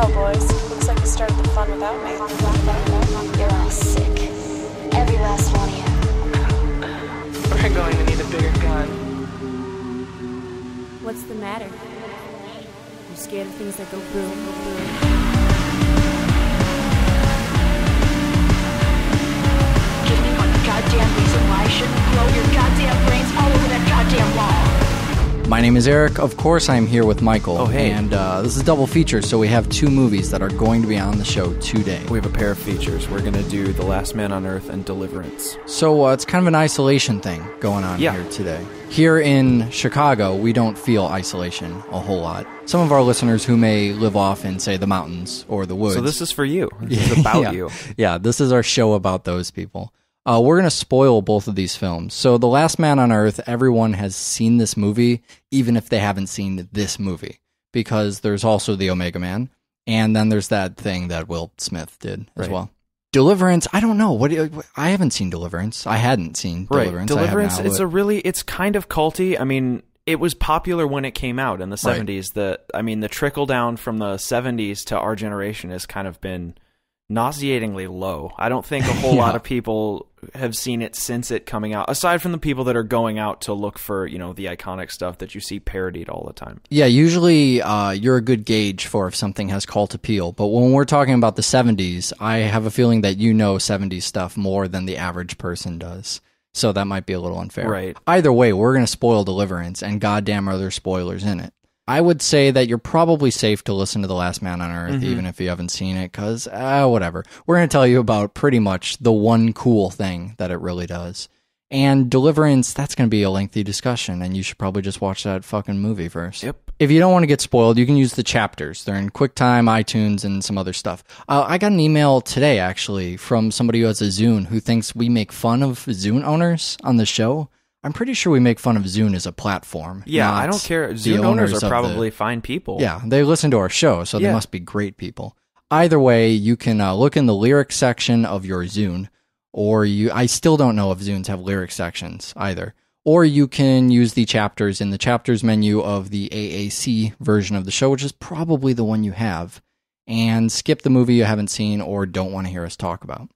Well, boys, looks like you started the fun without me. You're all sick. Every last one of you. We're going to need a bigger gun. What's the matter? You scared of things that go boom, boom, one goddamn reason why I shouldn't blow your goddamn brains all over that goddamn wall. My name is Eric. Of course, I'm here with Michael. Oh, hey. And uh, this is double feature, so we have two movies that are going to be on the show today. We have a pair of features. We're going to do The Last Man on Earth and Deliverance. So uh, it's kind of an isolation thing going on yeah. here today. Here in Chicago, we don't feel isolation a whole lot. Some of our listeners who may live off in, say, the mountains or the woods. So this is for you. This is about yeah. you. Yeah, this is our show about those people. Uh, we're going to spoil both of these films. So, The Last Man on Earth, everyone has seen this movie, even if they haven't seen this movie, because there's also The Omega Man. And then there's that thing that Will Smith did as right. well. Deliverance, I don't know. What I haven't seen Deliverance. I hadn't seen Deliverance. Right. Deliverance, it's a really it's kind of culty. I mean, it was popular when it came out in the 70s. Right. The I mean, the trickle down from the 70s to our generation has kind of been nauseatingly low. I don't think a whole yeah. lot of people have seen it since it coming out, aside from the people that are going out to look for, you know, the iconic stuff that you see parodied all the time. Yeah, usually uh, you're a good gauge for if something has cult appeal. But when we're talking about the 70s, I have a feeling that you know 70s stuff more than the average person does. So that might be a little unfair. Right. Either way, we're going to spoil Deliverance, and goddamn are there spoilers in it. I would say that you're probably safe to listen to The Last Man on Earth, mm-hmm. even if you haven't seen it, because uh, whatever. We're going to tell you about pretty much the one cool thing that it really does. And Deliverance, that's going to be a lengthy discussion, and you should probably just watch that fucking movie first. Yep. If you don't want to get spoiled, you can use the chapters. They're in QuickTime, iTunes, and some other stuff. Uh, I got an email today, actually, from somebody who has a Zune who thinks we make fun of Zune owners on the show. I'm pretty sure we make fun of Zune as a platform. Yeah, I don't care. Zune owners, owners are probably the, fine people. Yeah, they listen to our show, so yeah. they must be great people. Either way, you can uh, look in the lyric section of your Zune, or you. I still don't know if Zunes have lyric sections either. Or you can use the chapters in the chapters menu of the AAC version of the show, which is probably the one you have, and skip the movie you haven't seen or don't want to hear us talk about.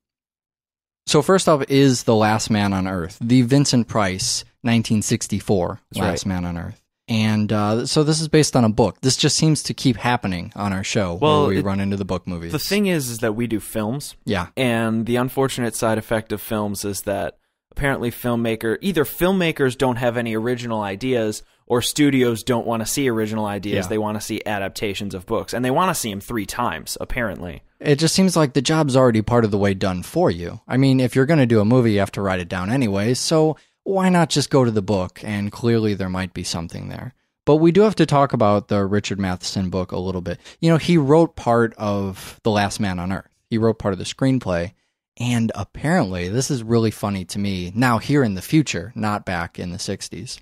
So first off, is The Last Man on Earth, the Vincent Price 1964 That's Last right. Man on Earth. And uh, so this is based on a book. This just seems to keep happening on our show well, we it, run into the book movies. The thing is is that we do films. Yeah. And the unfortunate side effect of films is that apparently filmmaker either filmmakers don't have any original ideas or studios don't want to see original ideas. Yeah. They want to see adaptations of books, and they want to see them three times, apparently. It just seems like the job's already part of the way done for you. I mean, if you're going to do a movie, you have to write it down anyway, so why not just go to the book? And clearly, there might be something there. But we do have to talk about the Richard Matheson book a little bit. You know, he wrote part of The Last Man on Earth, he wrote part of the screenplay. And apparently, this is really funny to me now, here in the future, not back in the 60s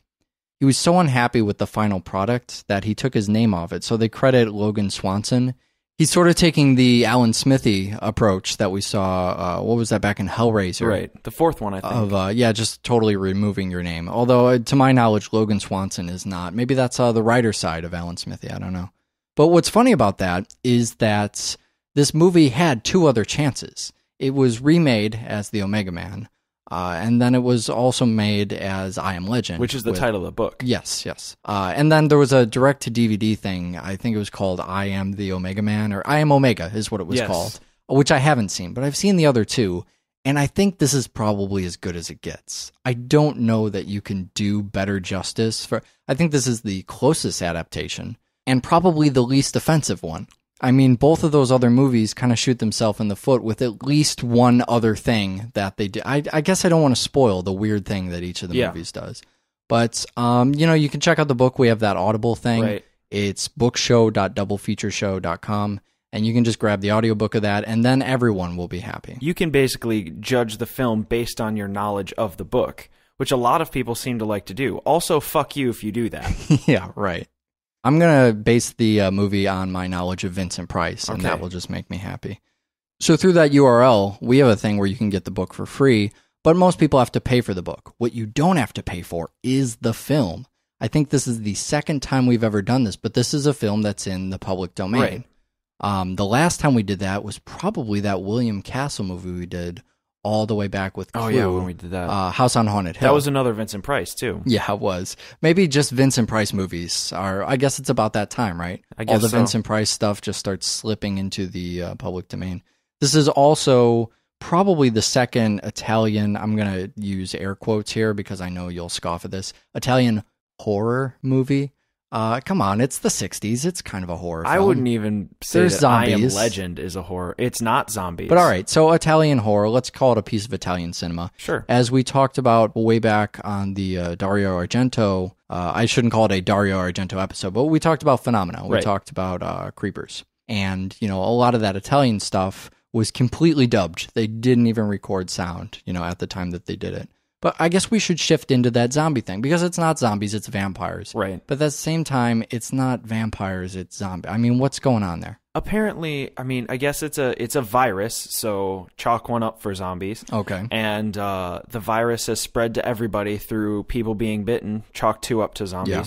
he was so unhappy with the final product that he took his name off it. So they credit Logan Swanson. He's sort of taking the Alan Smithy approach that we saw. Uh, what was that back in Hellraiser? Right, the fourth one, I think. Of uh, yeah, just totally removing your name. Although, uh, to my knowledge, Logan Swanson is not. Maybe that's uh, the writer side of Alan Smithy. I don't know. But what's funny about that is that this movie had two other chances. It was remade as the Omega Man, uh, and then it was also made as I Am Legend, which is the with, title of the book. Yes, yes. Uh, and then there was a direct to DVD thing. I think it was called I Am the Omega Man or I Am Omega is what it was yes. called, which I haven't seen, but I've seen the other two. And I think this is probably as good as it gets. I don't know that you can do better justice for. I think this is the closest adaptation and probably the least offensive one. I mean, both of those other movies kind of shoot themselves in the foot with at least one other thing that they do. I, I guess I don't want to spoil the weird thing that each of the yeah. movies does. But, um, you know, you can check out the book. We have that Audible thing. Right. It's bookshow.doublefeatureshow.com. And you can just grab the audiobook of that, and then everyone will be happy. You can basically judge the film based on your knowledge of the book, which a lot of people seem to like to do. Also, fuck you if you do that. yeah, right. I'm gonna base the uh, movie on my knowledge of Vincent Price, and okay. that will just make me happy. So through that URL, we have a thing where you can get the book for free, but most people have to pay for the book. What you don't have to pay for is the film. I think this is the second time we've ever done this, but this is a film that's in the public domain. Right. Um, the last time we did that was probably that William Castle movie we did all the way back with Clue, Oh yeah, when we did that. uh, House on Haunted Hill. that was another Vincent Price too. yeah, it was. Maybe just Vincent Price movies are. I guess it's about that time, right? I all guess the so. Vincent Price stuff just starts slipping into the uh, public domain. This is also probably the second Italian. I'm gonna use air quotes here because I know you'll scoff at this Italian horror movie uh, come on, it's the '60s. It's kind of a horror. I wouldn't even say There's that I Am Legend is a horror. It's not zombies. But all right, so Italian horror. Let's call it a piece of Italian cinema. Sure. As we talked about way back on the uh, Dario Argento, uh, I shouldn't call it a Dario Argento episode, but we talked about phenomena. We Right. talked about uh, creepers, and you know a lot of that Italian stuff was completely dubbed. They didn't even record sound, you know, at the time that they did it. But I guess we should shift into that zombie thing because it's not zombies, it's vampires. Right. But at the same time, it's not vampires, it's zombie. I mean, what's going on there? Apparently, I mean, I guess it's a it's a virus, so chalk one up for zombies. Okay. And uh, the virus has spread to everybody through people being bitten. Chalk two up to zombies. Yeah.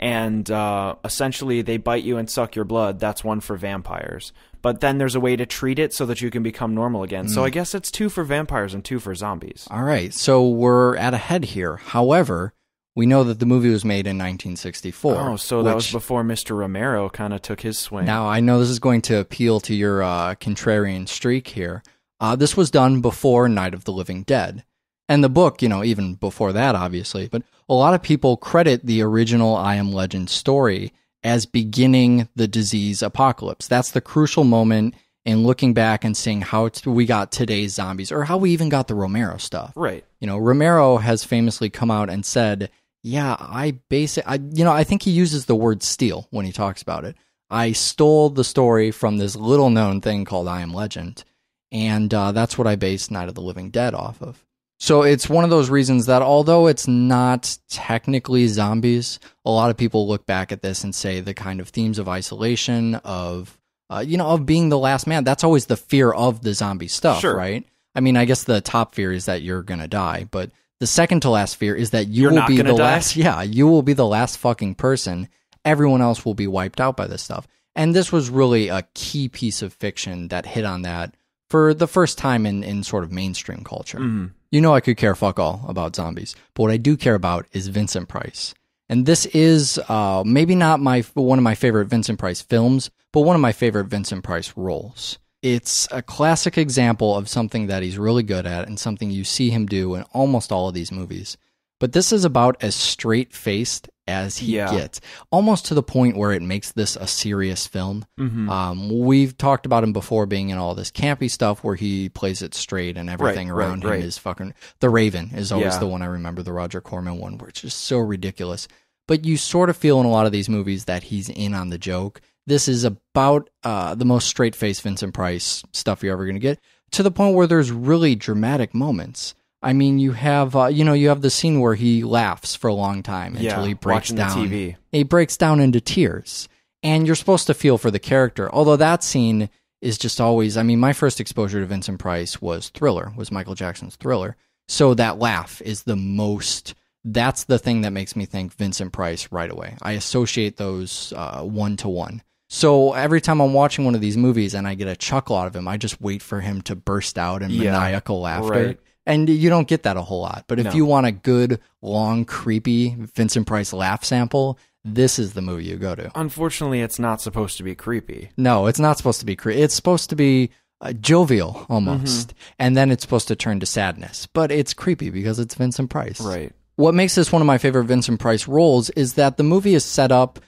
And uh, essentially, they bite you and suck your blood. That's one for vampires but then there's a way to treat it so that you can become normal again. Mm. So hmm. I guess it's two for vampires and two for zombies. All right. So we're at a head here. However, we know that the movie was made in 1964. Oh, so that was before Mr. Romero kind of took his swing. Now, I know this is going to appeal to your uh, contrarian streak here. Uh, this was done before Night of the Living Dead. And the book, you know, even before that, obviously. But a lot of people credit the original I Am Legend story as beginning the disease apocalypse. That's the crucial moment in looking back and seeing how we got today's zombies or how we even got the Romero stuff. Right. You know, Romero has famously come out and said, "Yeah, I basically, I, you know, I think he uses the word steal when he talks about it. I stole the story from this little known thing called I Am Legend." And uh, that's what I based Night of the Living Dead off of. So it's one of those reasons that although it's not technically zombies, a lot of people look back at this and say the kind of themes of isolation, of uh, you know, of being the last man. That's always the fear of the zombie stuff, sure. right? I mean, I guess the top fear is that you're gonna die, but the second to last fear is that you you're will be the die. last. Yeah, you will be the last fucking person. Everyone else will be wiped out by this stuff. And this was really a key piece of fiction that hit on that for the first time in, in sort of mainstream culture. Mm-hmm. You know, I could care fuck all about zombies, but what I do care about is Vincent Price. And this is uh, maybe not my one of my favorite Vincent Price films, but one of my favorite Vincent Price roles. It's a classic example of something that he's really good at and something you see him do in almost all of these movies. But this is about as straight faced as he yeah. gets, almost to the point where it makes this a serious film. Mm-hmm. Um, we've talked about him before being in all this campy stuff where he plays it straight and everything right, around right, him right. is fucking. The Raven is always yeah. the one I remember, the Roger Corman one, which is so ridiculous. But you sort of feel in a lot of these movies that he's in on the joke. This is about uh, the most straight face Vincent Price stuff you're ever going to get, to the point where there's really dramatic moments. I mean, you have uh, you know you have the scene where he laughs for a long time until he breaks the down. TV. He breaks down into tears, and you're supposed to feel for the character. Although that scene is just always. I mean, my first exposure to Vincent Price was Thriller, was Michael Jackson's Thriller. So that laugh is the most. That's the thing that makes me think Vincent Price right away. I associate those uh, one to one. So every time I'm watching one of these movies and I get a chuckle out of him, I just wait for him to burst out in Yeah, maniacal laughter. right. And you don't get that a whole lot. But if no. you want a good, long, creepy Vincent Price laugh sample, this is the movie you go to. Unfortunately, it's not supposed to be creepy. No, it's not supposed to be creepy. It's supposed to be uh, jovial almost. Mm-hmm. And then it's supposed to turn to sadness. But it's creepy because it's Vincent Price. Right. What makes this one of my favorite Vincent Price roles is that the movie is set up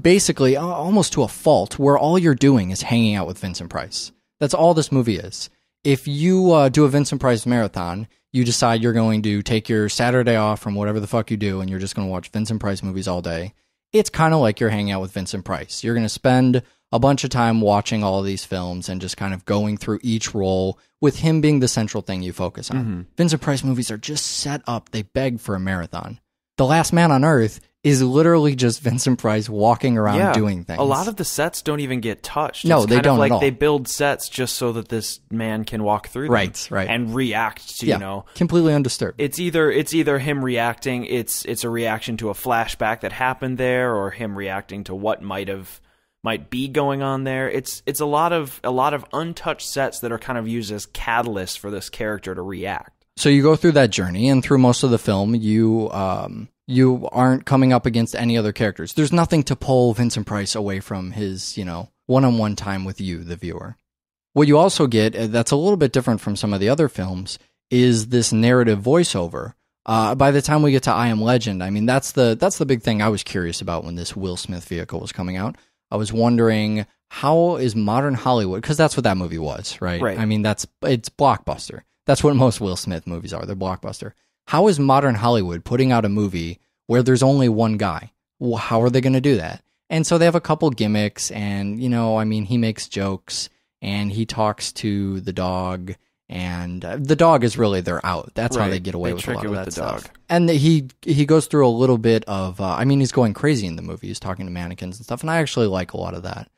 basically uh, almost to a fault where all you're doing is hanging out with Vincent Price. That's all this movie is if you uh, do a Vincent Price marathon, you decide you're going to take your Saturday off from whatever the fuck you do and you're just going to watch Vincent Price movies all day. It's kind of like you're hanging out with Vincent Price. You're going to spend a bunch of time watching all these films and just kind of going through each role with him being the central thing you focus on. Mm-hmm. Vincent Price movies are just set up, they beg for a marathon. The Last Man on Earth is literally just Vincent Price walking around yeah, doing things. A lot of the sets don't even get touched. No, it's they don't. like they build sets just so that this man can walk through right, them, right, and react to yeah, you know completely undisturbed. It's either it's either him reacting. It's it's a reaction to a flashback that happened there, or him reacting to what might have might be going on there. It's it's a lot of a lot of untouched sets that are kind of used as catalysts for this character to react. So you go through that journey, and through most of the film, you um, you aren't coming up against any other characters. There's nothing to pull Vincent Price away from his, you know, one on one time with you, the viewer. What you also get uh, that's a little bit different from some of the other films is this narrative voiceover. Uh, by the time we get to I Am Legend, I mean that's the that's the big thing I was curious about when this Will Smith vehicle was coming out. I was wondering how is modern Hollywood because that's what that movie was, right? Right. I mean that's it's blockbuster. That's what most Will Smith movies are. They're blockbuster. How is modern Hollywood putting out a movie where there's only one guy? Well, how are they going to do that? And so they have a couple gimmicks, and you know, I mean, he makes jokes and he talks to the dog, and uh, the dog is really their out. That's how they get away They with a lot it of that the stuff. dog. And he he goes through a little bit of, uh, I mean, he's going crazy in the movie. He's talking to mannequins and stuff, and I actually like a lot of that.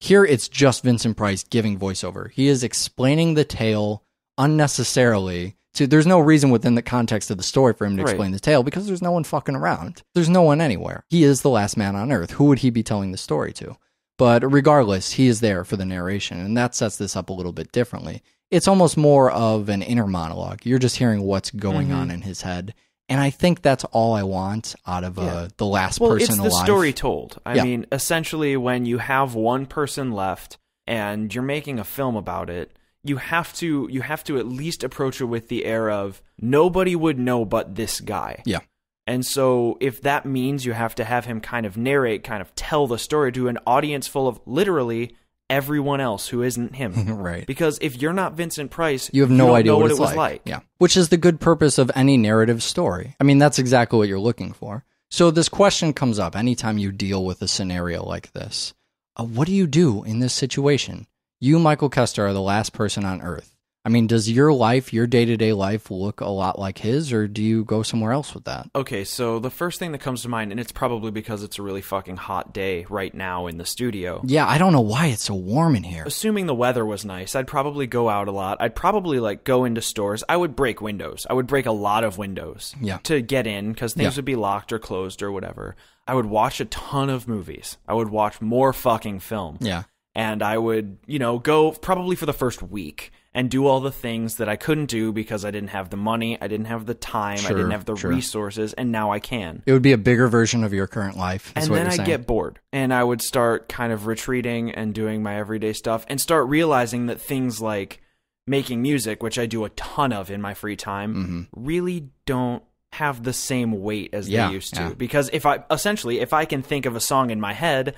Here, it's just Vincent Price giving voiceover. He is explaining the tale unnecessarily to there's no reason within the context of the story for him to right. explain the tale because there's no one fucking around. There's no one anywhere. He is the last man on earth. Who would he be telling the story to? But regardless, he is there for the narration, and that sets this up a little bit differently. It's almost more of an inner monologue. You're just hearing what's going mm-hmm. on in his head. And I think that's all I want out of uh, the last well, person it's alive. the story told. I yeah. mean, essentially, when you have one person left and you're making a film about it, you have to you have to at least approach it with the air of nobody would know but this guy. Yeah. And so if that means you have to have him kind of narrate, kind of tell the story to an audience full of literally everyone else who isn't him. right. Because if you're not Vincent Price, you have no you idea what, what, it was like. like. Yeah. Which is the good purpose of any narrative story. I mean, that's exactly what you're looking for. So this question comes up anytime you deal with a scenario like this. Uh, what do you do in this situation? You, Michael Kester, are the last person on earth. I mean, does your life, your day to day life, look a lot like his, or do you go somewhere else with that? Okay, so the first thing that comes to mind, and it's probably because it's a really fucking hot day right now in the studio. Yeah, I don't know why it's so warm in here. Assuming the weather was nice, I'd probably go out a lot. I'd probably, like, go into stores. I would break windows. I would break a lot of windows yeah. to get in because things yeah. would be locked or closed or whatever. I would watch a ton of movies. I would watch more fucking film. Yeah and I would, you know, go probably for the first week and do all the things that I couldn't do because I didn't have the money, I didn't have the time, sure, I didn't have the sure. resources, and now I can. It would be a bigger version of your current life. and then I get bored, and I would start kind of retreating and doing my everyday stuff, and start realizing that things like making music, which I do a ton of in my free time, mm -hmm. really don't have the same weight as yeah, they used to. Yeah. Because if I essentially, if I can think of a song in my head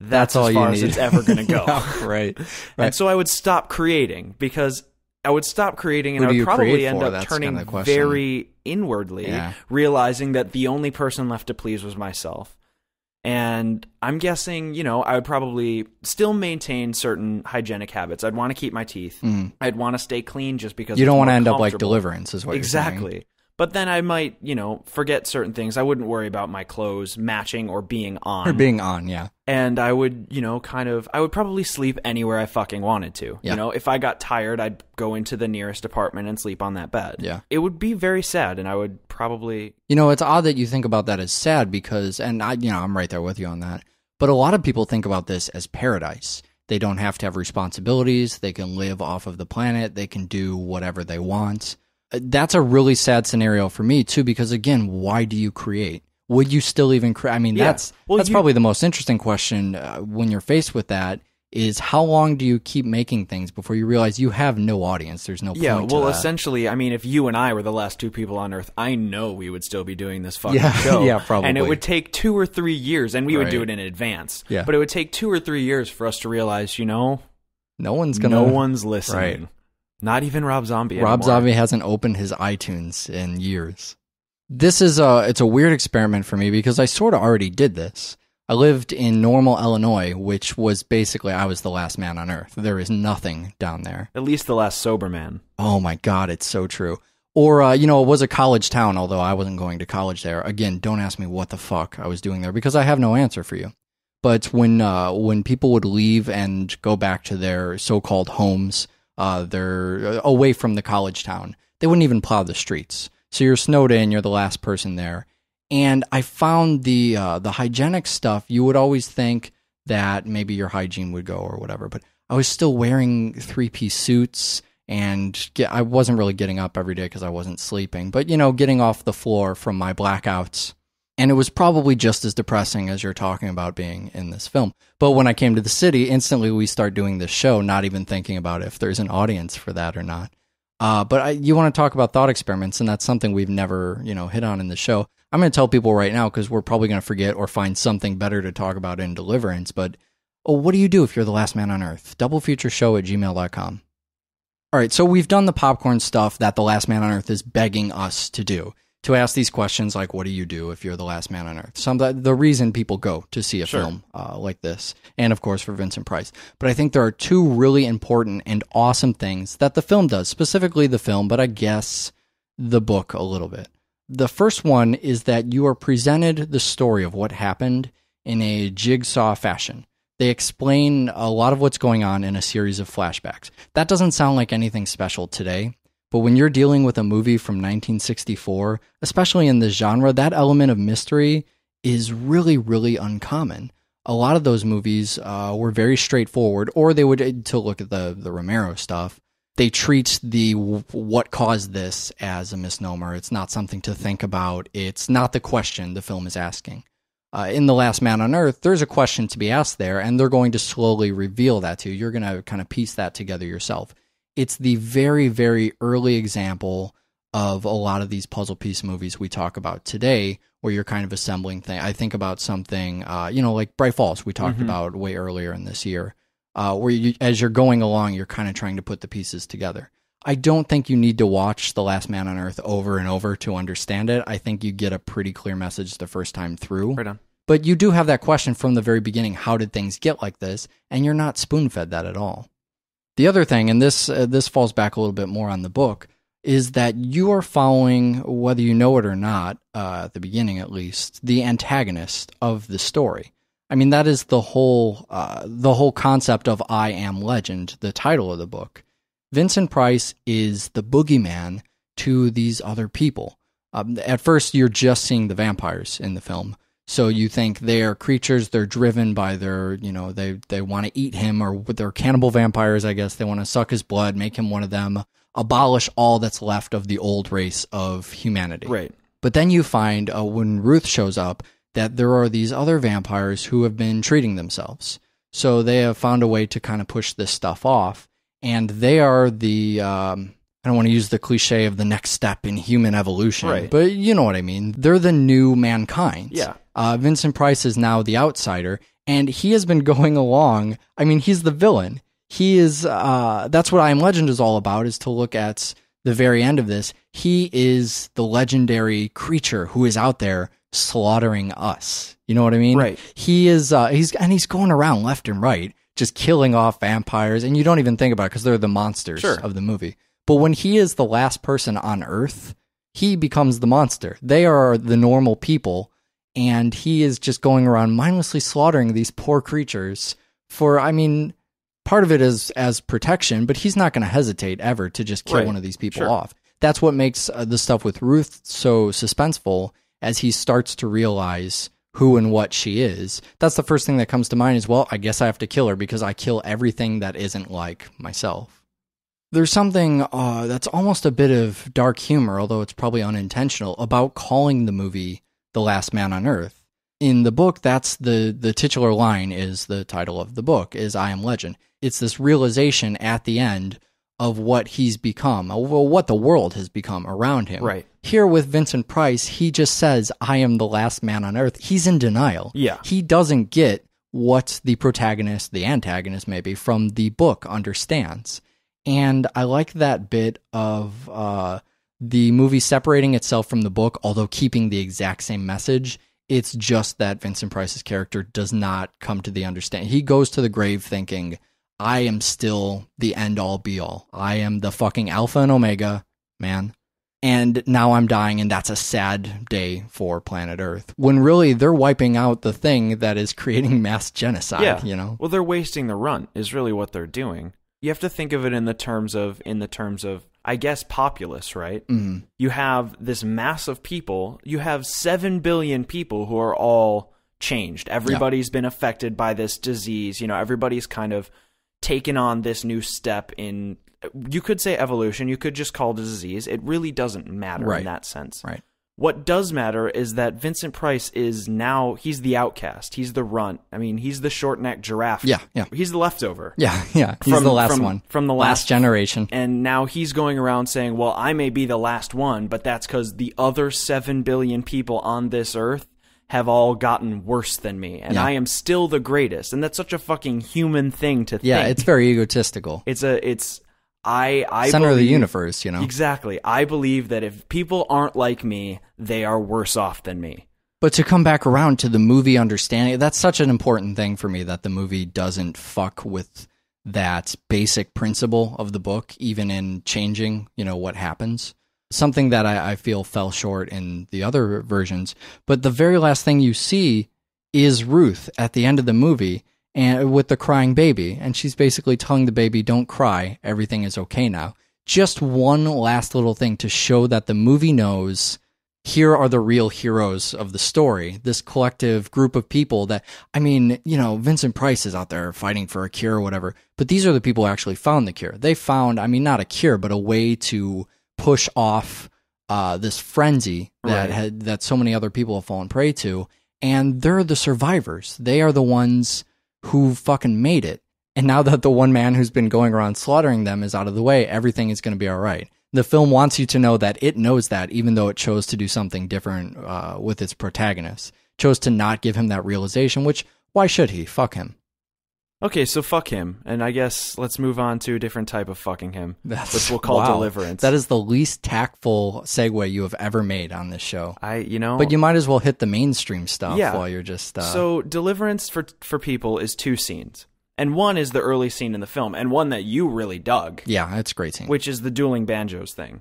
that's, that's all you need. it's ever going to go. yeah, right, right, And so I would stop creating because I would stop creating and Who I would probably end up that's turning kind of very inwardly, yeah. realizing that the only person left to please was myself. And I'm guessing, you know, I would probably still maintain certain hygienic habits. I'd want to keep my teeth. Mm. I'd want to stay clean just because you don't want to end up like deliverance, is what exactly. But then I might, you know, forget certain things. I wouldn't worry about my clothes matching or being on. Or being on, yeah. And I would, you know, kind of, I would probably sleep anywhere I fucking wanted to. Yeah. You know, if I got tired, I'd go into the nearest apartment and sleep on that bed. Yeah. It would be very sad, and I would probably. You know, it's odd that you think about that as sad because, and I, you know, I'm right there with you on that. But a lot of people think about this as paradise. They don't have to have responsibilities. They can live off of the planet. They can do whatever they want that's a really sad scenario for me too because again why do you create would you still even create i mean yeah. that's well, that's you, probably the most interesting question uh, when you're faced with that is how long do you keep making things before you realize you have no audience there's no yeah well essentially i mean if you and i were the last two people on earth i know we would still be doing this fucking yeah, show yeah probably and it would take two or three years and we right. would do it in advance yeah but it would take two or three years for us to realize you know no one's gonna no one's listening right not even Rob Zombie. Rob anymore. Zombie hasn't opened his iTunes in years. This is a it's a weird experiment for me because I sort of already did this. I lived in Normal, Illinois, which was basically I was the last man on earth. There is nothing down there. At least the last sober man. Oh my god, it's so true. Or uh, you know, it was a college town, although I wasn't going to college there. Again, don't ask me what the fuck I was doing there because I have no answer for you. But when uh, when people would leave and go back to their so-called homes uh, they're away from the college town. They wouldn't even plow the streets. So you're snowed in, you're the last person there. And I found the uh, the hygienic stuff. You would always think that maybe your hygiene would go or whatever, but I was still wearing three piece suits and get, I wasn't really getting up every day because I wasn't sleeping. But you know, getting off the floor from my blackouts and it was probably just as depressing as you're talking about being in this film. But when I came to the city, instantly we start doing this show, not even thinking about if there's an audience for that or not. Uh, but I, you want to talk about thought experiments, and that's something we've never, you know, hit on in the show. I'm going to tell people right now because we're probably going to forget or find something better to talk about in Deliverance. But oh, what do you do if you're the last man on earth? Doublefutureshow at gmail.com. All right, so we've done the popcorn stuff that The Last Man on Earth is begging us to do to ask these questions like what do you do if you're the last man on earth some the reason people go to see a sure. film uh, like this and of course for vincent price but i think there are two really important and awesome things that the film does specifically the film but i guess the book a little bit the first one is that you are presented the story of what happened in a jigsaw fashion they explain a lot of what's going on in a series of flashbacks. That doesn't sound like anything special today, but when you're dealing with a movie from 1964, especially in this genre, that element of mystery is really, really uncommon. A lot of those movies uh, were very straightforward, or they would, eh, to look at the, the Romero stuff, they treat the what caused this as a misnomer. It's not something to think about, it's not the question the film is asking. Uh, in The Last Man on Earth, there's a question to be asked there, and they're going to slowly reveal that to you. You're going to kind of piece that together yourself it's the very, very early example of a lot of these puzzle piece movies we talk about today, where you're kind of assembling things. I think about something, uh, you know, like Bright Falls, we talked mm-hmm. about way earlier in this year, uh, where you, as you're going along, you're kind of trying to put the pieces together. I don't think you need to watch The Last Man on Earth over and over to understand it. I think you get a pretty clear message the first time through. Right on. But you do have that question from the very beginning how did things get like this? And you're not spoon fed that at all. The other thing, and this uh, this falls back a little bit more on the book, is that you are following, whether you know it or not, uh, at the beginning at least, the antagonist of the story. I mean, that is the whole uh, the whole concept of "I Am Legend," the title of the book. Vincent Price is the boogeyman to these other people. Um, at first, you're just seeing the vampires in the film, so you think they are creatures, they're driven by their, you know, they, they want to eat him or they're cannibal vampires, I guess. They want to suck his blood, make him one of them, abolish all that's left of the old race of humanity. Right. But then you find uh, when Ruth shows up that there are these other vampires who have been treating themselves. So they have found a way to kind of push this stuff off. And they are the, um, I don't want to use the cliche of the next step in human evolution, right. but you know what I mean. They're the new mankind. Yeah. Uh, Vincent Price is now the outsider, and he has been going along. I mean, he's the villain. He is. Uh, that's what I Am Legend is all about: is to look at the very end of this. He is the legendary creature who is out there slaughtering us. You know what I mean? Right. He is. Uh, he's and he's going around left and right, just killing off vampires, and you don't even think about it because they're the monsters sure. of the movie. But when he is the last person on Earth, he becomes the monster. They are the normal people and he is just going around mindlessly slaughtering these poor creatures for I mean part of it is as protection, but he's not going to hesitate ever to just kill right. one of these people sure. off. That's what makes uh, the stuff with Ruth so suspenseful as he starts to realize who and what she is. That's the first thing that comes to mind is, well, I guess I have to kill her because I kill everything that isn't like myself. There's something uh, that's almost a bit of dark humor, although it's probably unintentional, about calling the movie the last man on earth. In the book, that's the the titular line is the title of the book is I am legend. It's this realization at the end of what he's become, well, what the world has become around him. Right. Here with Vincent Price, he just says, I am the last man on earth. He's in denial. Yeah. He doesn't get what the protagonist, the antagonist maybe, from the book understands. And I like that bit of uh, the movie separating itself from the book, although keeping the exact same message. It's just that Vincent Price's character does not come to the understand. He goes to the grave thinking, I am still the end all be all. I am the fucking alpha and omega, man. And now I'm dying, and that's a sad day for planet Earth. When really they're wiping out the thing that is creating mass genocide, yeah. you know? Well, they're wasting the runt. is really what they're doing. You have to think of it in the terms of in the terms of I guess, populace, right? Mm. You have this mass of people. You have 7 billion people who are all changed. Everybody's yeah. been affected by this disease. You know, everybody's kind of taken on this new step in, you could say evolution. You could just call it a disease. It really doesn't matter right. in that sense. Right. What does matter is that Vincent Price is now he's the outcast. He's the runt. I mean, he's the short necked giraffe. Yeah, yeah. He's the leftover. Yeah, yeah. He's from, the last from, one from the last, last, generation. And now he's going around saying, "Well, I may be the last one, but that's because the other seven billion people on this earth." Have all gotten worse than me, and yeah. I am still the greatest. And that's such a fucking human thing to yeah, think. Yeah, it's very egotistical. It's a, it's I, I center believe, of the universe, you know. Exactly. I believe that if people aren't like me, they are worse off than me. But to come back around to the movie understanding, that's such an important thing for me that the movie doesn't fuck with that basic principle of the book, even in changing, you know, what happens. Something that I, I feel fell short in the other versions. But the very last thing you see is Ruth at the end of the movie and with the crying baby, and she's basically telling the baby, "Don't cry, everything is okay now." Just one last little thing to show that the movie knows here are the real heroes of the story. This collective group of people that, I mean, you know, Vincent Price is out there fighting for a cure or whatever, but these are the people who actually found the cure. They found, I mean, not a cure, but a way to push off uh, this frenzy that right. had that so many other people have fallen prey to, and they're the survivors. They are the ones who fucking made it. And now that the one man who's been going around slaughtering them is out of the way, everything is going to be all right. The film wants you to know that it knows that, even though it chose to do something different uh, with its protagonist, chose to not give him that realization. Which why should he? Fuck him. Okay, so fuck him, and I guess let's move on to a different type of fucking him, That's, which we'll call wow. deliverance. That is the least tactful segue you have ever made on this show. I, you know, but you might as well hit the mainstream stuff yeah. while you're just. Uh... So deliverance for for people is two scenes, and one is the early scene in the film, and one that you really dug. Yeah, it's great scene, which is the dueling banjos thing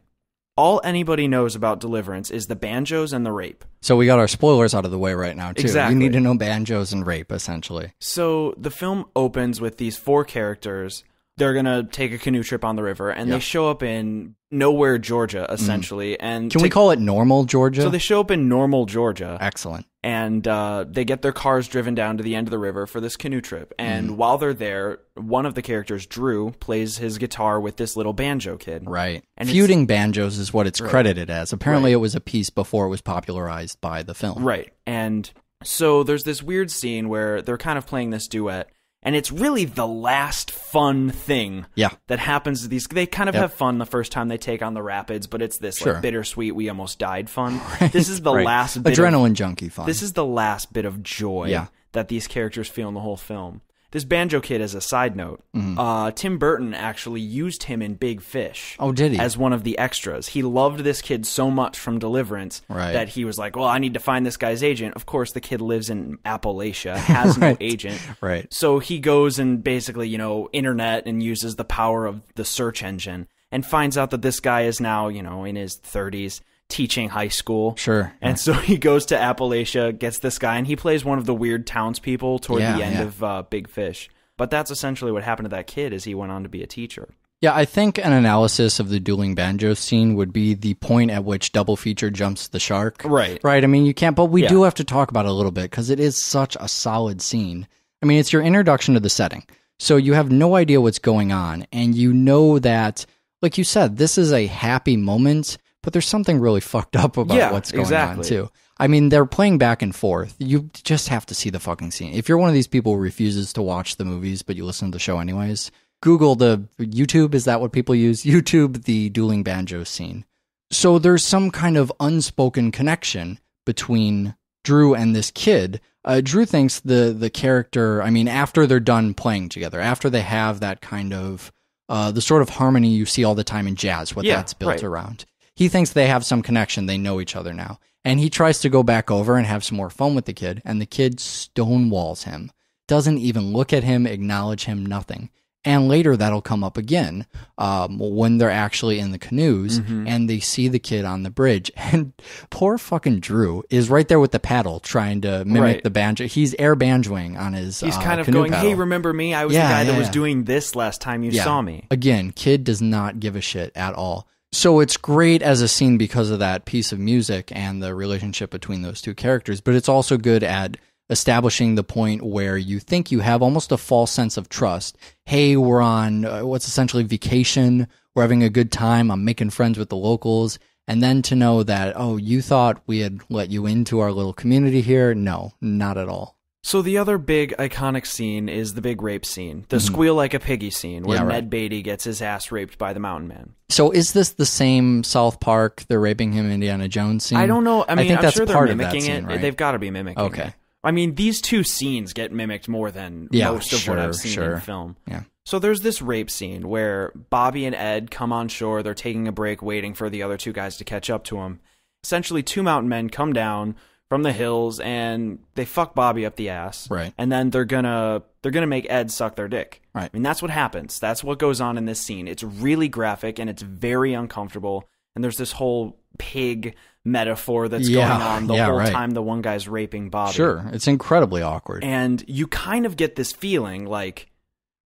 all anybody knows about Deliverance is the banjos and the rape. So we got our spoilers out of the way right now, too. Exactly. You need to know banjos and rape, essentially. So the film opens with these four characters they're gonna take a canoe trip on the river, and yep. they show up in nowhere, Georgia, essentially. Mm. And can take, we call it normal Georgia? So they show up in normal Georgia. Excellent. And uh, they get their cars driven down to the end of the river for this canoe trip. And mm. while they're there, one of the characters, Drew, plays his guitar with this little banjo kid. Right. And feuding banjos is what it's right. credited as. Apparently, right. it was a piece before it was popularized by the film. Right. And so there's this weird scene where they're kind of playing this duet and it's really the last fun thing yeah. that happens to these they kind of yep. have fun the first time they take on the rapids but it's this sure. like bittersweet we almost died fun right. this is the right. last adrenaline of, junkie fun this is the last bit of joy yeah. that these characters feel in the whole film this banjo kid, as a side note, mm. uh, Tim Burton actually used him in Big Fish. Oh, did he? As one of the extras. He loved this kid so much from Deliverance right. that he was like, "Well, I need to find this guy's agent." Of course, the kid lives in Appalachia, has right. no agent, right? So he goes and basically, you know, internet and uses the power of the search engine and finds out that this guy is now, you know, in his thirties teaching high school. Sure. And so he goes to Appalachia, gets this guy, and he plays one of the weird townspeople toward yeah, the end yeah. of uh, Big Fish. But that's essentially what happened to that kid is he went on to be a teacher. Yeah, I think an analysis of the dueling banjo scene would be the point at which Double Feature jumps the shark. Right. Right. I mean, you can't, but we do have to talk about it a little bit because it is such a solid scene. I mean, it's your introduction to the setting. So you have no idea what's going on. And you know that, like you said, this is a happy moment but there's something really fucked up about yeah, what's going exactly. on too. I mean, they're playing back and forth. You just have to see the fucking scene. If you're one of these people who refuses to watch the movies but you listen to the show anyways, Google the YouTube. Is that what people use? YouTube the dueling banjo scene. So there's some kind of unspoken connection between Drew and this kid. Uh, Drew thinks the the character. I mean, after they're done playing together, after they have that kind of uh, the sort of harmony you see all the time in jazz, what yeah, that's built right. around he thinks they have some connection. They know each other now. And he tries to go back over and have some more fun with the kid. And the kid stonewalls him, doesn't even look at him, acknowledge him, nothing. And later that'll come up again um, when they're actually in the canoes mm-hmm. and they see the kid on the bridge. And poor fucking Drew is right there with the paddle trying to mimic right. the banjo. He's air banjoing on his. He's uh, kind of going, paddle. hey, remember me? I was yeah, the guy yeah, that yeah. was doing this last time you saw me. Again, kid does not give a shit at all so it's great as a scene because of that piece of music and the relationship between those two characters, but it's also good at establishing the point where you think you have almost a false sense of trust. Hey, we're on uh, what's essentially vacation. We're having a good time. I'm making friends with the locals. And then to know that, oh, you thought we had let you into our little community here. No, not at all. So the other big iconic scene is the big rape scene, the mm -hmm. squeal like a piggy scene, where yeah, right. Ned Beatty gets his ass raped by the Mountain Man. So is this the same South Park? They're raping him Indiana Jones scene. I don't know. I mean, I think I'm that's sure part of that scene, it. Right? They've got to be mimicking. Okay. It. I mean, these two scenes get mimicked more than yeah, most of sure, what I've seen sure. in film. Yeah. So there's this rape scene where Bobby and Ed come on shore. They're taking a break, waiting for the other two guys to catch up to them. Essentially, two mountain men come down from the hills and they fuck Bobby up the ass. Right. And then they're gonna they're gonna make Ed suck their dick. Right. I mean that's what happens. That's what goes on in this scene. It's really graphic and it's very uncomfortable. And there's this whole pig metaphor that's yeah. going on the yeah, whole right. time the one guy's raping Bobby. Sure. It's incredibly awkward. And you kind of get this feeling like,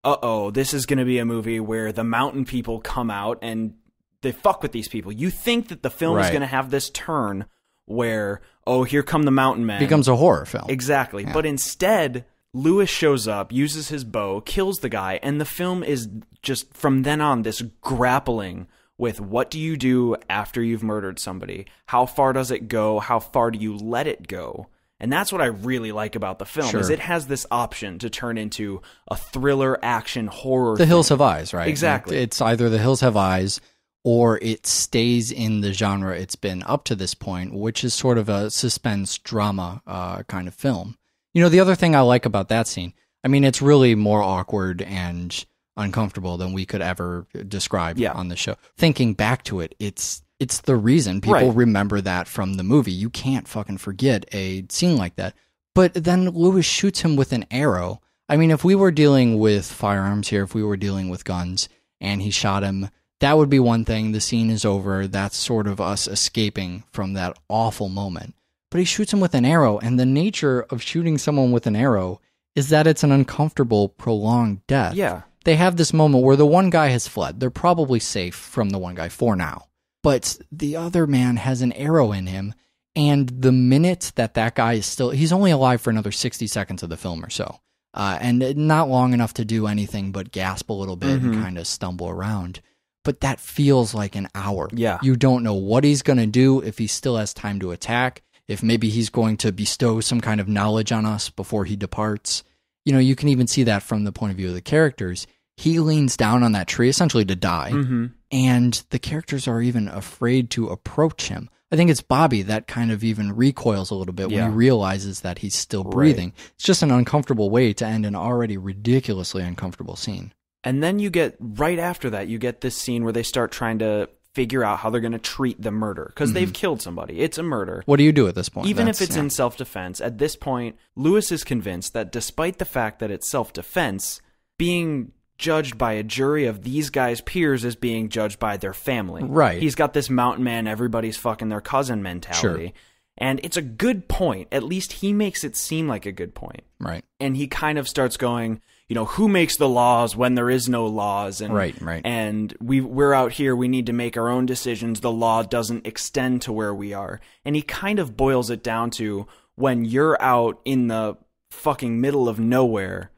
uh oh, this is gonna be a movie where the mountain people come out and they fuck with these people. You think that the film right. is gonna have this turn where oh here come the mountain men becomes a horror film exactly yeah. but instead lewis shows up uses his bow kills the guy and the film is just from then on this grappling with what do you do after you've murdered somebody how far does it go how far do you let it go and that's what i really like about the film sure. is it has this option to turn into a thriller action horror the thing. hills have eyes right exactly it's either the hills have eyes or it stays in the genre it's been up to this point, which is sort of a suspense drama uh, kind of film. You know, the other thing I like about that scene, I mean, it's really more awkward and uncomfortable than we could ever describe yeah. on the show. Thinking back to it, it's it's the reason people right. remember that from the movie. You can't fucking forget a scene like that. But then Lewis shoots him with an arrow. I mean, if we were dealing with firearms here, if we were dealing with guns, and he shot him that would be one thing. The scene is over. That's sort of us escaping from that awful moment. But he shoots him with an arrow, and the nature of shooting someone with an arrow is that it's an uncomfortable, prolonged death. Yeah. They have this moment where the one guy has fled. They're probably safe from the one guy for now. But the other man has an arrow in him, and the minute that that guy is still, he's only alive for another 60 seconds of the film or so. Uh, and not long enough to do anything but gasp a little bit mm-hmm. and kind of stumble around but that feels like an hour. Yeah. You don't know what he's going to do, if he still has time to attack, if maybe he's going to bestow some kind of knowledge on us before he departs. You know, you can even see that from the point of view of the characters. He leans down on that tree essentially to die, mm-hmm. and the characters are even afraid to approach him. I think it's Bobby that kind of even recoils a little bit yeah. when he realizes that he's still breathing. Right. It's just an uncomfortable way to end an already ridiculously uncomfortable scene. And then you get right after that, you get this scene where they start trying to figure out how they're going to treat the murder because mm -hmm. they've mm-hmm. killed somebody. It's a murder. What do you do at this point? Even That's, if it's yeah. in self defense, at this point, Lewis is convinced that despite the fact that it's self defense, being judged by a jury of these guys' peers is being judged by their family. Right. He's got this mountain man, everybody's fucking their cousin mentality. Sure. And it's a good point. At least he makes it seem like a good point. Right. And he kind of starts going, you know who makes the laws when there is no laws and right right and we we're out here we need to make our own decisions the law doesn't extend to where we are and he kind of boils it down to when you're out in the fucking middle of nowhere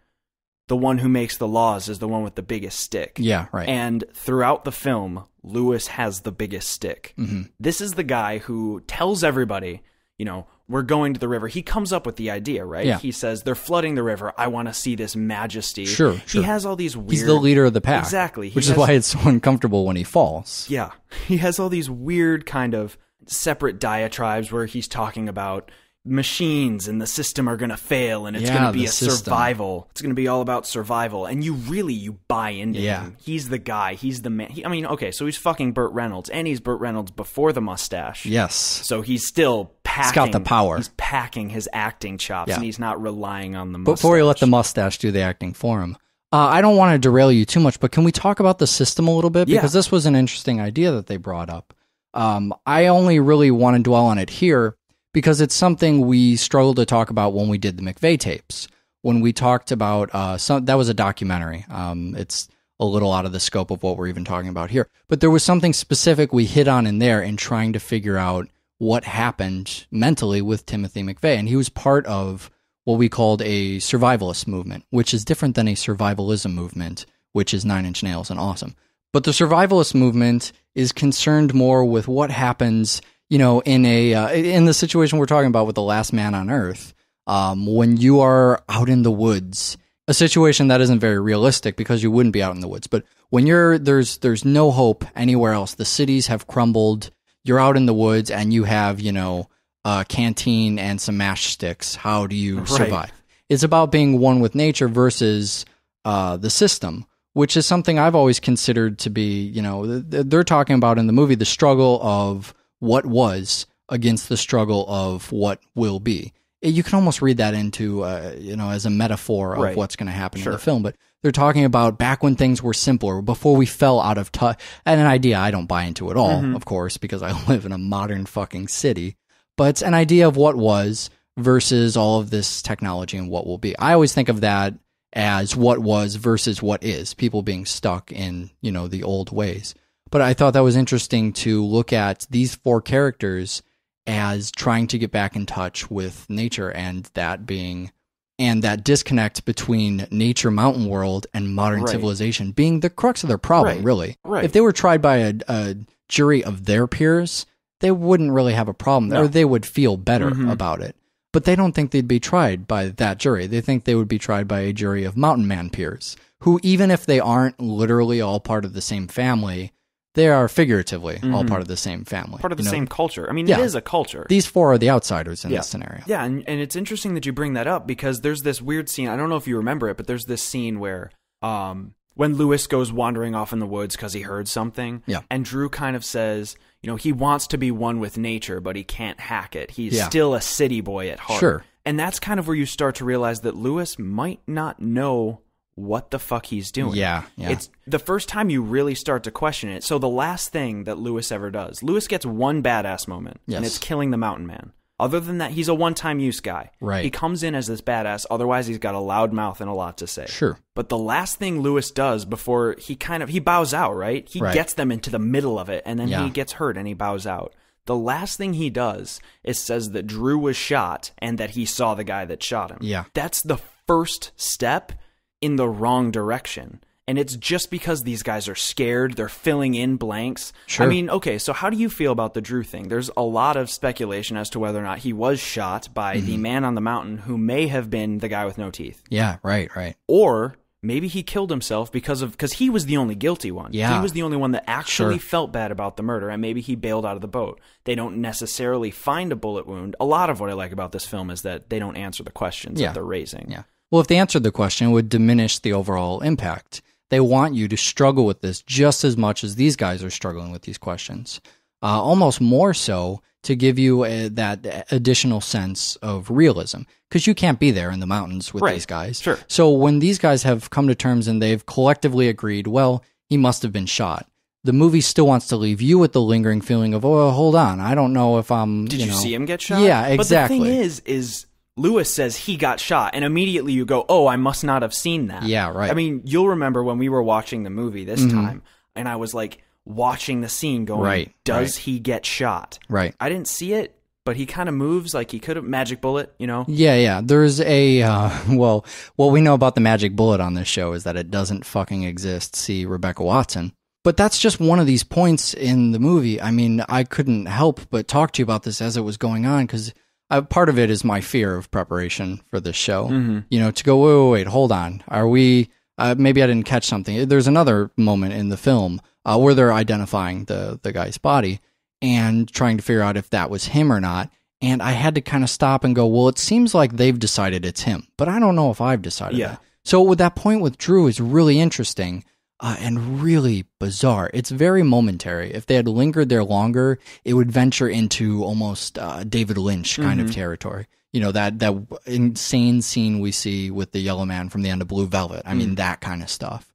the one who makes the laws is the one with the biggest stick yeah right and throughout the film lewis has the biggest stick mm -hmm. this is the guy who tells everybody you know we're going to the river. He comes up with the idea, right? Yeah. He says they're flooding the river. I want to see this majesty. Sure, sure. He has all these weird. He's the leader of the pack. Exactly. He which has... is why it's so uncomfortable when he falls. Yeah. He has all these weird kind of separate diatribes where he's talking about machines and the system are going to fail and it's yeah, going to be a system. survival it's going to be all about survival and you really you buy into yeah. him he's the guy he's the man he, i mean okay so he's fucking burt reynolds and he's burt reynolds before the mustache yes so he's still packing he's got the power he's packing his acting chops yeah. and he's not relying on the mustache. before he let the mustache do the acting for him uh, I don't want to derail you too much, but can we talk about the system a little bit? Because this was an interesting idea that they brought up. Um, I only really want to dwell on it here because it's something we struggled to talk about when we did the McVeigh tapes. When we talked about uh, some, that was a documentary. Um, it's a little out of the scope of what we're even talking about here, but there was something specific we hit on in there in trying to figure out what happened mentally with Timothy McVeigh, and he was part of what we called a survivalist movement, which is different than a survivalism movement, which is Nine Inch Nails and awesome. But the survivalist movement is concerned more with what happens you know, in a uh, in the situation we're talking about with the last man on earth, um, when you are out in the woods, a situation that isn't very realistic because you wouldn't be out in the woods, but when you're there's there's no hope anywhere else. The cities have crumbled. You're out in the woods and you have you know a canteen and some mash sticks. How do you right. survive? It's about being one with nature versus uh, the system, which is something I've always considered to be you know they're talking about in the movie the struggle of what was against the struggle of what will be. Eh, you can almost read that into, uh, you know, as a metaphor of right. what's going to happen sure. in the film. But they're talking about back when things were simpler, before we fell out of touch. And an idea I don't buy into at all, mm -hmm. of course, because I live in a modern fucking city. But it's an idea of what was versus all of this technology and what will be. I always think of that as what was versus what is. People being stuck in you know the old ways. But I thought that was interesting to look at these four characters as trying to get back in touch with nature and that being and that disconnect between nature mountain world and modern right. civilization being the crux of their problem right. really right. if they were tried by a, a, jury of their peers they wouldn't really have a problem no. or they would feel better mm-hmm. about it but they don't think they'd be tried by that jury they think they would be tried by a jury of mountain man peers who even if they aren't literally all part of the same family they are figuratively mm -hmm. all mm-hmm. part of the same family, part of the you know? same culture. I mean, yeah. it is a culture. These four are the outsiders in yeah. this scenario. Yeah, and, and it's interesting that you bring that up because there's this weird scene. I don't know if you remember it, but there's this scene where um, when Lewis goes wandering off in the woods because he heard something. Yeah. And Drew kind of says, you know, he wants to be one with nature, but he can't hack it. He's yeah. still a city boy at heart. Sure. And that's kind of where you start to realize that Lewis might not know what the fuck he's doing. Yeah, yeah. It's the first time you really start to question it. So the last thing that Lewis ever does, Lewis gets one badass moment, yes. and it's killing the mountain man. Other than that, he's a one-time use guy. Right. He comes in as this badass. Otherwise, he's got a loud mouth and a lot to say. Sure. But the last thing Lewis does before he kind of he bows out, right? He right. gets them into the middle of it, and then yeah. he gets hurt and he bows out. The last thing he does is says that Drew was shot and that he saw the guy that shot him. Yeah. That's the first step in the wrong direction. And it's just because these guys are scared, they're filling in blanks. Sure. I mean, okay, so how do you feel about the Drew thing? There's a lot of speculation as to whether or not he was shot by mm -hmm. the mm-hmm. man on the mountain who may have been the guy with no teeth. Yeah, right, right. Or maybe he killed himself because of because he was the only guilty one. Yeah. He was the only one that actually sure. felt bad about the murder and maybe he bailed out of the boat. They don't necessarily find a bullet wound. A lot of what I like about this film is that they don't answer the questions yeah. that they're raising. Yeah. Well, if they answered the question, it would diminish the overall impact. They want you to struggle with this just as much as these guys are struggling with these questions, uh, almost more so to give you a, uh, that additional sense of realism because you can't be there in the mountains with right. these guys. Sure. So when these guys have come to terms and they've collectively agreed, well, he must have been shot. The movie still wants to leave you with the lingering feeling of, oh, hold on, I don't know if I'm. Did you, know. see him get shot? Yeah, exactly. But the thing is, is Lewis says he got shot, and immediately you go, "Oh, I must not have seen that." Yeah, right. I mean, you'll remember when we were watching the movie this mm-hmm. time, and I was like watching the scene, going, right, "Does right. he get shot?" Right. I didn't see it, but he kind of moves like he could have magic bullet, you know? Yeah, yeah. There's a uh, well, what we know about the magic bullet on this show is that it doesn't fucking exist. See Rebecca Watson. But that's just one of these points in the movie. I mean, I couldn't help but talk to you about this as it was going on because uh, part of it is my fear of preparation for this show. Mm-hmm. You know, to go wait, wait, wait, hold on. Are we? Uh, maybe I didn't catch something. There's another moment in the film uh, where they're identifying the the guy's body and trying to figure out if that was him or not. And I had to kind of stop and go, well, it seems like they've decided it's him, but I don't know if I've decided yeah. that. So with that point with Drew is really interesting uh, and really bizarre. It's very momentary. If they had lingered there longer, it would venture into almost uh, David Lynch kind mm-hmm. of territory. You know that that insane scene we see with the yellow man from the end of Blue Velvet. I mm-hmm. mean mm. that kind of stuff.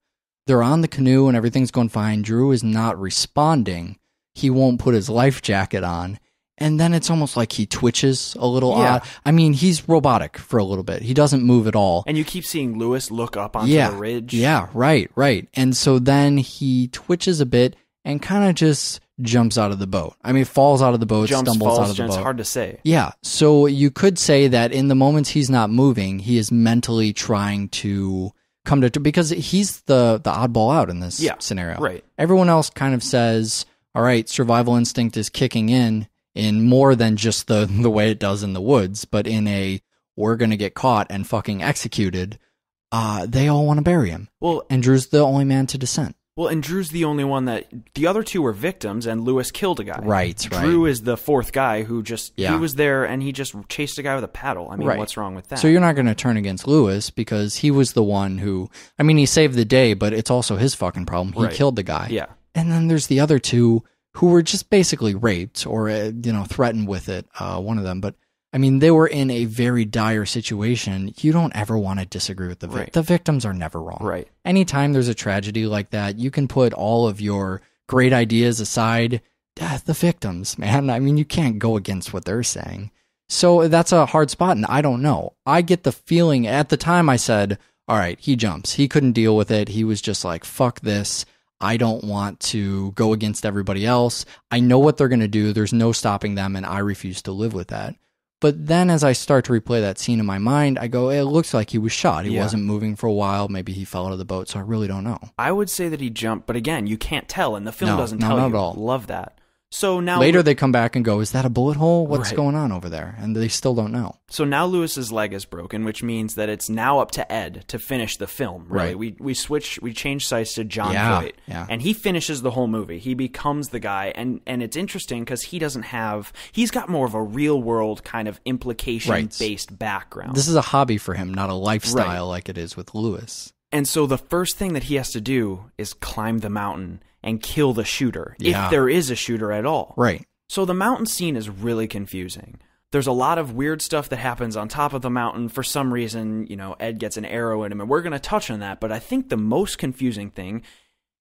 They're on the canoe and everything's going fine. Drew is not responding. He won't put his life jacket on, and then it's almost like he twitches a little yeah. odd. I mean, he's robotic for a little bit. He doesn't move at all. And you keep seeing Lewis look up onto yeah. the ridge. Yeah, right, right. And so then he twitches a bit and kind of just jumps out of the boat. I mean, falls out of the boat, Jumps, stumbles falls, out of the boat. It's hard to say. Yeah. So you could say that in the moments he's not moving, he is mentally trying to come to because he's the the oddball out in this yeah, scenario. Right. Everyone else kind of says, "All right, survival instinct is kicking in." in more than just the the way it does in the woods, but in a we're gonna get caught and fucking executed. Uh, they all want to bury him. Well, and Drew's the only man to dissent. Well, and Drew's the only one that the other two were victims, and Lewis killed a guy. Right, Drew is the fourth guy who just yeah. he was there and he just chased a guy with a paddle. I mean, right. what's wrong with that? So you're not going to turn against Lewis because he was the one who. I mean, he saved the day, but it's also his fucking problem. He right. killed the guy. Yeah. And then there's the other two who were just basically raped or uh, you know threatened with it. Uh, one of them, but I mean, they were in a very dire situation. You don't ever want to disagree with the victim. Right. The victims are never wrong. Right. Anytime there's a tragedy like that, you can put all of your great ideas aside. the victims, man. I mean, you can't go against what they're saying. So that's a hard spot, and I don't know. I get the feeling at the time I said, all right, he jumps. He couldn't deal with it. He was just like, fuck this. I don't want to go against everybody else. I know what they're going to do. There's no stopping them, and I refuse to live with that. But then as I start to replay that scene in my mind, I go, it looks like he was shot. He yeah. wasn't moving for a while. Maybe he fell out of the boat. So I really don't know. I would say that he jumped, but again, you can't tell, and the film no, doesn't no, tell not you. At all. Love that. So now later they come back and go, "Is that a bullet hole? What's right. going on over there?" And they still don't know. So now Lewis's leg is broken, which means that it's now up to Ed to finish the film. Really, right. we we switch, we change sides to John yeah, Voight, yeah. and he finishes the whole movie. He becomes the guy, and and it's interesting because he doesn't have, he's got more of a real world kind of implication right. based background. This is a hobby for him, not a lifestyle right. like it is with Lewis. And so the first thing that he has to do is climb the mountain and kill the shooter yeah. if there is a shooter at all. Right. So the mountain scene is really confusing. There's a lot of weird stuff that happens on top of the mountain. For some reason, you know, Ed gets an arrow in him, and we're going to touch on that. But I think the most confusing thing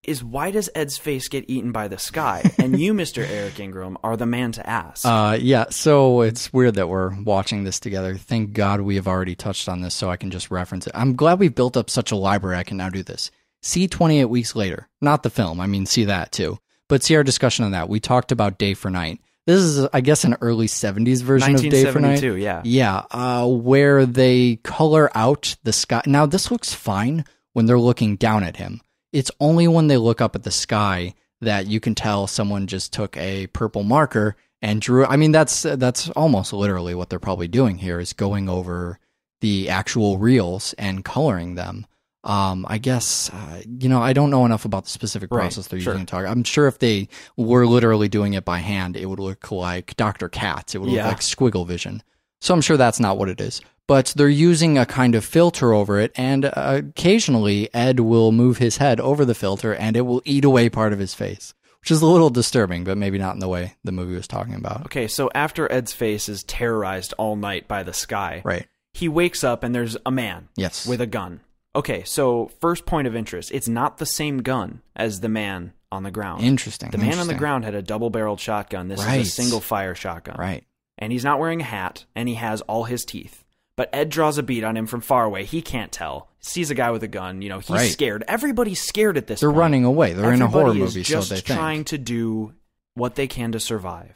is why does Ed's face get eaten by the sky? and you, Mr. Eric Ingram, are the man to ask. Uh, yeah, so it's weird that we're watching this together. Thank God we have already touched on this so I can just reference it. I'm glad we've built up such a library I can now do this. See 28 Weeks Later. Not the film, I mean, see that too. But see our discussion on that. We talked about Day for Night. This is, I guess, an early 70s version of Day for Night. yeah. Yeah, uh, where they color out the sky. Now, this looks fine when they're looking down at him. It's only when they look up at the sky that you can tell someone just took a purple marker and drew. I mean, that's that's almost literally what they're probably doing here is going over the actual reels and coloring them. Um, I guess uh, you know I don't know enough about the specific process right. they're sure. using to talk. I'm sure if they were literally doing it by hand, it would look like Doctor Katz. It would yeah. look like squiggle vision. So I'm sure that's not what it is. But they're using a kind of filter over it, and uh, occasionally Ed will move his head over the filter, and it will eat away part of his face which is a little disturbing, but maybe not in the way the movie was talking about. Okay, so after Ed's face is terrorized all night by the sky, right? He wakes up and there's a man, yes, with a gun. Okay, so first point of interest, it's not the same gun as the man on the ground. Interesting. The man interesting. on the ground had a double barreled shotgun. This right. is a single fire shotgun. Right. And he's not wearing a hat, and he has all his teeth. But Ed draws a bead on him from far away. He can't tell. Sees a guy with a gun. You know, he's right. scared. Everybody's scared at this. They're point. running away. They're Everybody in a horror movie, just so they trying to do what they can to survive.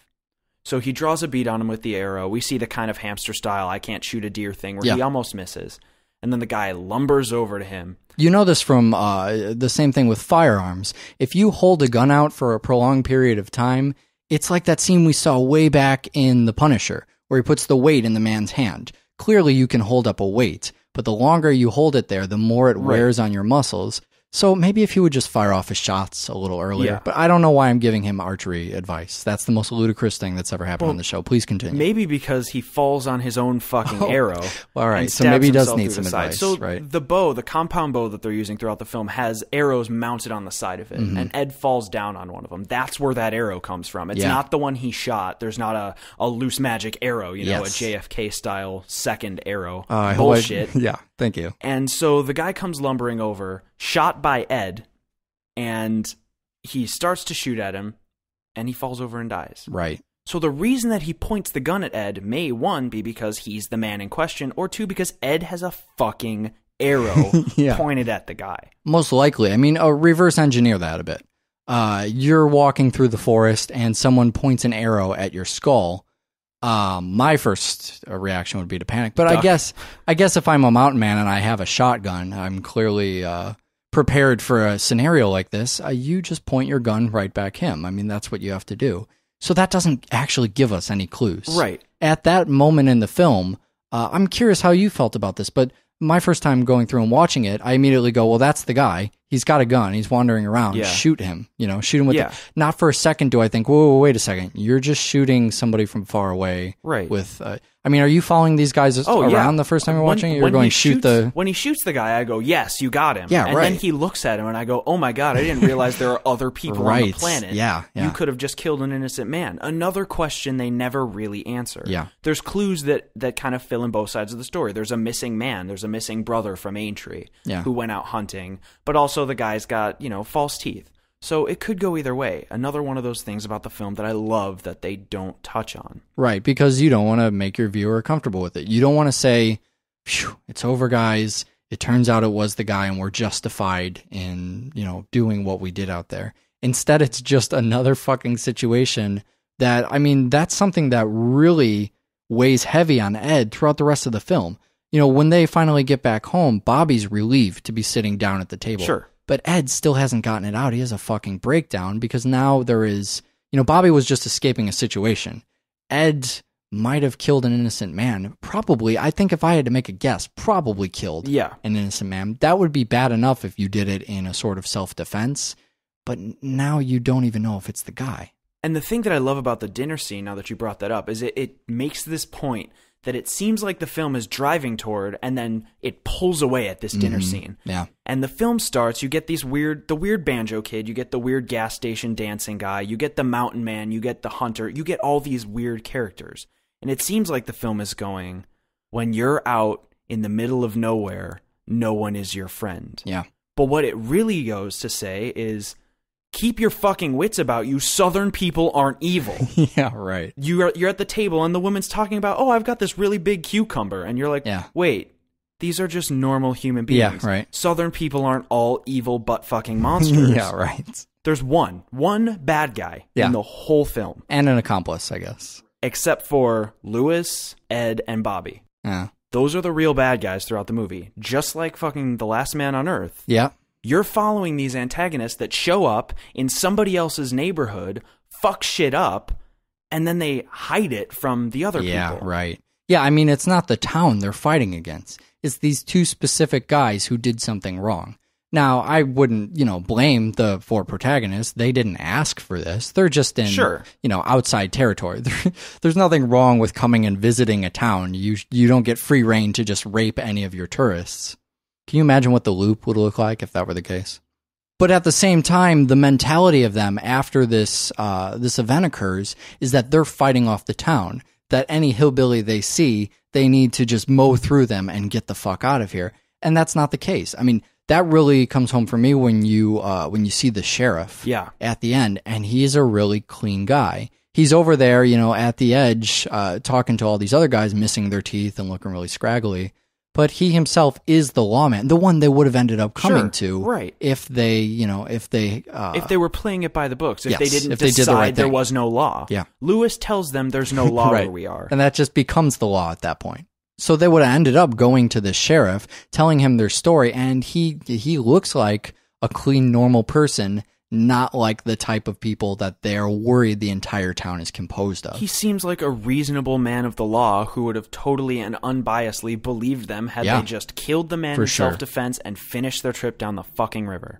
So he draws a bead on him with the arrow. We see the kind of hamster style "I can't shoot a deer" thing where yeah. he almost misses and then the guy lumbers over to him. You know this from uh, the same thing with firearms. If you hold a gun out for a prolonged period of time, it's like that scene we saw way back in The Punisher, where he puts the weight in the man's hand. Clearly, you can hold up a weight, but the longer you hold it there, the more it wears right. on your muscles, so maybe if he would just fire off his shots a little earlier. Yeah. But I don't know why I'm giving him archery advice. That's the most ludicrous thing that's ever happened well, on the show. Please continue. Maybe because he falls on his own fucking oh. arrow. All right. So maybe he does need some advice. So right? the bow, the compound bow that they're using throughout the film has arrows mounted on the side of it. Mm -hmm. And Ed falls down on one of them. That's where that arrow comes from. It's yeah. not the one he shot. There's not a, a loose magic arrow, you know, yes. a JFK style second arrow. Uh, Bullshit. I yeah. Thank you. And so the guy comes lumbering over, shot by Ed, and he starts to shoot at him, and he falls over and dies. Right. So the reason that he points the gun at Ed may one be because he's the man in question, or two because Ed has a fucking arrow yeah. pointed at the guy. Most likely. I mean, uh, reverse engineer that a bit. Uh, you're walking through the forest and someone points an arrow at your skull um, my first uh, reaction would be to panic. But Duck. I guess I guess if I'm a mountain man and I have a shotgun, I'm clearly uh, prepared for a scenario like this. Uh, you just point your gun right back him. I mean, that's what you have to do. So that doesn't actually give us any clues. Right. At that moment in the film, uh, I'm curious how you felt about this, but my first time going through and watching it, I immediately go, well, that's the guy he's got a gun. He's wandering around. Yeah. Shoot him. You know, shoot him with. Yeah. The, not for a second do I think. Whoa, whoa, wait a second. You're just shooting somebody from far away. Right. With. Uh, I mean, are you following these guys oh, around yeah. the first time you're watching? you're going shoot shoots, the when he shoots the guy. I go, yes, you got him. Yeah, and right. then he looks at him, and I go, oh my god, I didn't realize there are other people right. on the planet. Yeah, yeah, you could have just killed an innocent man. Another question they never really answer. Yeah, there's clues that that kind of fill in both sides of the story. There's a missing man. There's a missing brother from Aintree yeah. who went out hunting, but also the guy's got you know false teeth. So it could go either way. Another one of those things about the film that I love that they don't touch on. Right, because you don't want to make your viewer comfortable with it. You don't want to say, it's over, guys. It turns out it was the guy, and we're justified in, you know, doing what we did out there. Instead, it's just another fucking situation that, I mean, that's something that really weighs heavy on Ed throughout the rest of the film. You know, when they finally get back home, Bobby's relieved to be sitting down at the table. Sure but Ed still hasn't gotten it out. He has a fucking breakdown because now there is, you know, Bobby was just escaping a situation. Ed might have killed an innocent man. Probably, I think if I had to make a guess, probably killed yeah. an innocent man. That would be bad enough if you did it in a sort of self defense, but now you don't even know if it's the guy. And the thing that I love about the dinner scene, now that you brought that up, is it, it makes this point that it seems like the film is driving toward and then it pulls away at this dinner mm -hmm. scene. Yeah. And the film starts, you get these weird the weird banjo kid, you get the weird gas station dancing guy, you get the mountain man, you get the hunter, you get all these weird characters. And it seems like the film is going when you're out in the middle of nowhere, no one is your friend. Yeah. But what it really goes to say is keep your fucking wits about you. Southern people aren't evil. yeah, right. You are you're at the table and the woman's talking about, "Oh, I've got this really big cucumber." And you're like, yeah. "Wait, these are just normal human beings." Yeah, right. Southern people aren't all evil but fucking monsters. yeah, right. There's one, one bad guy yeah. in the whole film. And an accomplice, I guess. Except for Lewis, Ed, and Bobby. Yeah. Those are the real bad guys throughout the movie. Just like fucking The Last Man on Earth. Yeah. You're following these antagonists that show up in somebody else's neighborhood, fuck shit up, and then they hide it from the other yeah, people. Yeah, right. Yeah, I mean, it's not the town they're fighting against. It's these two specific guys who did something wrong. Now, I wouldn't, you know, blame the four protagonists. They didn't ask for this. They're just in, sure. you know, outside territory. There's nothing wrong with coming and visiting a town. You you don't get free reign to just rape any of your tourists. Can you imagine what the loop would look like if that were the case? But at the same time, the mentality of them after this uh, this event occurs is that they're fighting off the town. That any hillbilly they see, they need to just mow through them and get the fuck out of here. And that's not the case. I mean, that really comes home for me when you uh, when you see the sheriff yeah. at the end, and he's a really clean guy. He's over there, you know, at the edge, uh, talking to all these other guys missing their teeth and looking really scraggly but he himself is the lawman, the one they would have ended up coming Sure, to, right. If they, you know, if they, uh, if they were playing it by the books, if Yes, they didn't if they did the decide right there was no law, Yeah. Lewis tells them there's no law where we are. And that just becomes the law at that point. So they would have ended up going to the sheriff, telling him their story, and he he looks like a clean, normal person not like the type of people that they're worried the entire town is composed of. He seems like a reasonable man of the law who would have totally and unbiasedly believed them had yeah, they just killed the man in sure. self defense and finished their trip down the fucking river.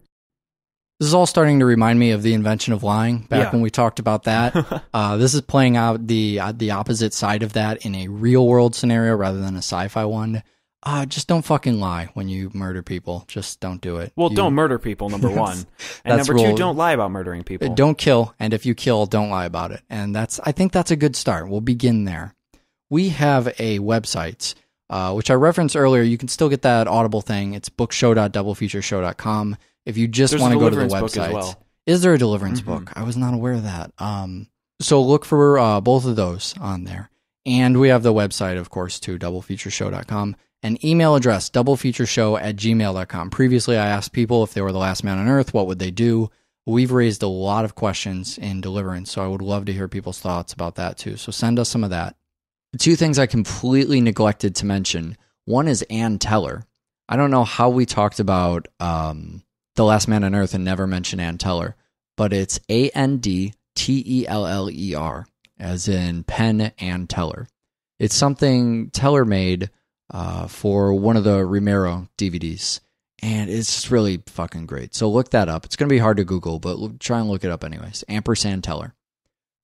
This is all starting to remind me of the invention of lying. Back yeah. when we talked about that, uh, this is playing out the uh, the opposite side of that in a real world scenario rather than a sci fi one uh, just don't fucking lie when you murder people. Just don't do it. Well, you, don't murder people, number one. and number rule. two, don't lie about murdering people. Uh, don't kill. And if you kill, don't lie about it. And that's, I think that's a good start. We'll begin there. We have a website, uh, which I referenced earlier. You can still get that Audible thing. It's bookshow.doublefeatureshow.com. If you just want to go to the website, well. is there a deliverance mm-hmm. book? I was not aware of that. Um, so look for uh, both of those on there. And we have the website, of course, too, doublefeatureshow.com an email address, doublefeatureshow at gmail.com. Previously, I asked people if they were the last man on earth, what would they do? We've raised a lot of questions in deliverance, so I would love to hear people's thoughts about that too. So send us some of that. Two things I completely neglected to mention one is Ann Teller. I don't know how we talked about um, The Last Man on Earth and never mentioned Ann Teller, but it's A N D T E L L E R, as in Penn and Teller. It's something Teller made uh, for one of the Romero DVDs. And it's really fucking great. So look that up. It's going to be hard to Google, but try and look it up anyways. Ampersand Teller.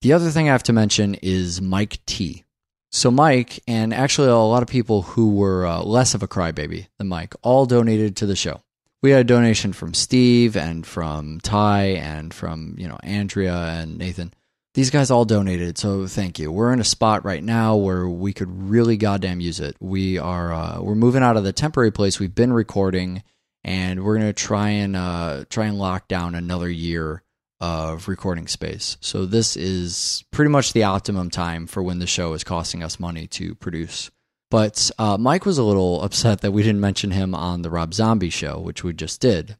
The other thing I have to mention is Mike T. So Mike, and actually a lot of people who were uh, less of a crybaby than Mike, all donated to the show. We had a donation from Steve and from Ty and from you know Andrea and Nathan these guys all donated, so thank you. We're in a spot right now where we could really goddamn use it. We are uh, we're moving out of the temporary place we've been recording, and we're gonna try and uh, try and lock down another year of recording space. So this is pretty much the optimum time for when the show is costing us money to produce. But uh, Mike was a little upset that we didn't mention him on the Rob Zombie show, which we just did.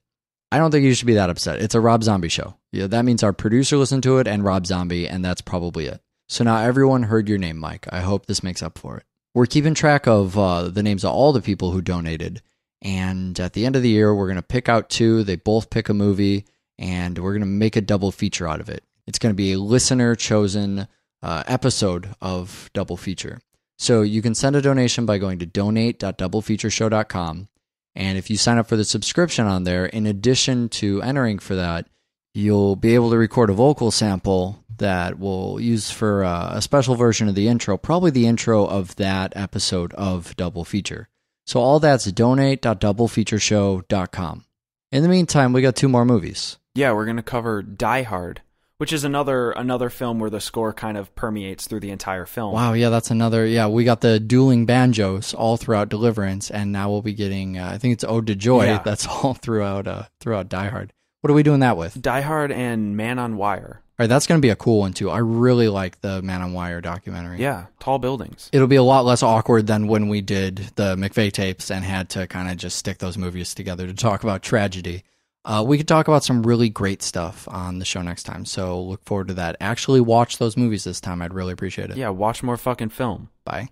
I don't think you should be that upset. It's a Rob Zombie show. Yeah, that means our producer listened to it and Rob Zombie, and that's probably it. So now everyone heard your name, Mike. I hope this makes up for it. We're keeping track of uh, the names of all the people who donated. And at the end of the year, we're going to pick out two. They both pick a movie, and we're going to make a double feature out of it. It's going to be a listener chosen uh, episode of Double Feature. So you can send a donation by going to donate.doublefeatureshow.com. And if you sign up for the subscription on there, in addition to entering for that, you'll be able to record a vocal sample that we'll use for uh, a special version of the intro, probably the intro of that episode of Double Feature. So all that's donate.doublefeatureshow.com. In the meantime, we got two more movies. Yeah, we're going to cover Die Hard, which is another another film where the score kind of permeates through the entire film. Wow, yeah, that's another. Yeah, we got the dueling banjos all throughout Deliverance, and now we'll be getting. Uh, I think it's Ode to Joy. Yeah. That's all throughout uh, throughout Die Hard. What are we doing that with? Die Hard and Man on Wire. All right, that's going to be a cool one too. I really like the Man on Wire documentary. Yeah, tall buildings. It'll be a lot less awkward than when we did the McVeigh tapes and had to kind of just stick those movies together to talk about tragedy. Uh, we could talk about some really great stuff on the show next time. So look forward to that. Actually, watch those movies this time. I'd really appreciate it. Yeah, watch more fucking film. Bye.